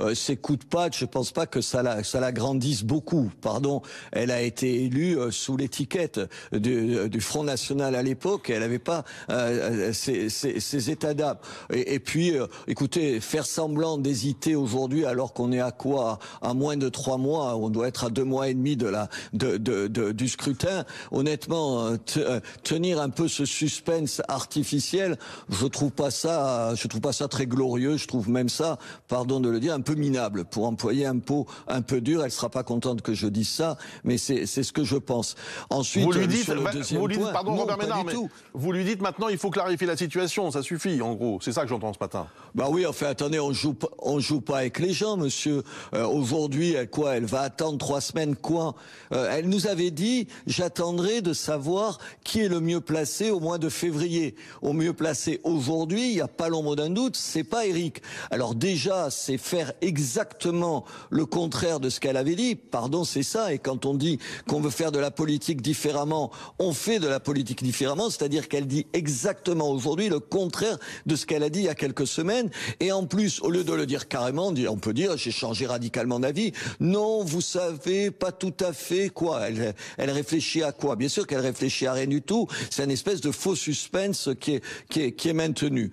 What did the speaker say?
euh, ces coups de patte, je pense pas que ça la, ça la grandisse beaucoup. Pardon, elle a été élue euh, sous l'étiquette du, du, Front National à l'époque. Elle n'avait pas euh, euh, ses, états d'âme. Et, puis, écoutez, faire semblant d'hésiter aujourd'hui, alors qu'on est à quoi À moins de trois mois, on doit être à deux mois et demi de la de, de, du scrutin. Honnêtement, tenir un peu ce suspense artificiel, je trouve pas ça, je trouve pas ça très glorieux. Je trouve même ça, pardon de le dire, un peu minable, pour employer un pot un peu dur. Elle sera pas contente que je dise ça, mais c'est ce que je pense. Ensuite, vous lui dites, vous lui dites maintenant, il faut clarifier la situation, ça suffit, en gros. C'est ça que j'entends ce matin. Bah oui, fait attendez, on joue, on joue pas avec les gens, monsieur. Euh, aujourd'hui, elle quoi Elle va attendre trois semaines quoi euh, Elle nous avait dit j'attendrai de savoir qui est le mieux placé au mois de février. Au mieux placé aujourd'hui, il n'y a pas l'ombre d'un doute, c'est pas Eric. Alors déjà, c'est faire exactement le contraire de ce qu'elle avait dit. Pardon, c'est ça. Et quand on dit qu'on veut faire de la politique différemment, on fait de la politique différemment, c'est-à-dire qu'elle dit exactement aujourd'hui le contraire de ce qu'elle a dit il y a quelques semaines. Et en plus, au lieu de le dire carrément, on peut dire, j'ai changé radicalement d'avis. Non, vous savez pas tout à fait quoi. Elle, réfléchit à quoi Bien sûr qu'elle réfléchit à rien du tout. C'est une espèce de faux suspense qui qui est maintenu.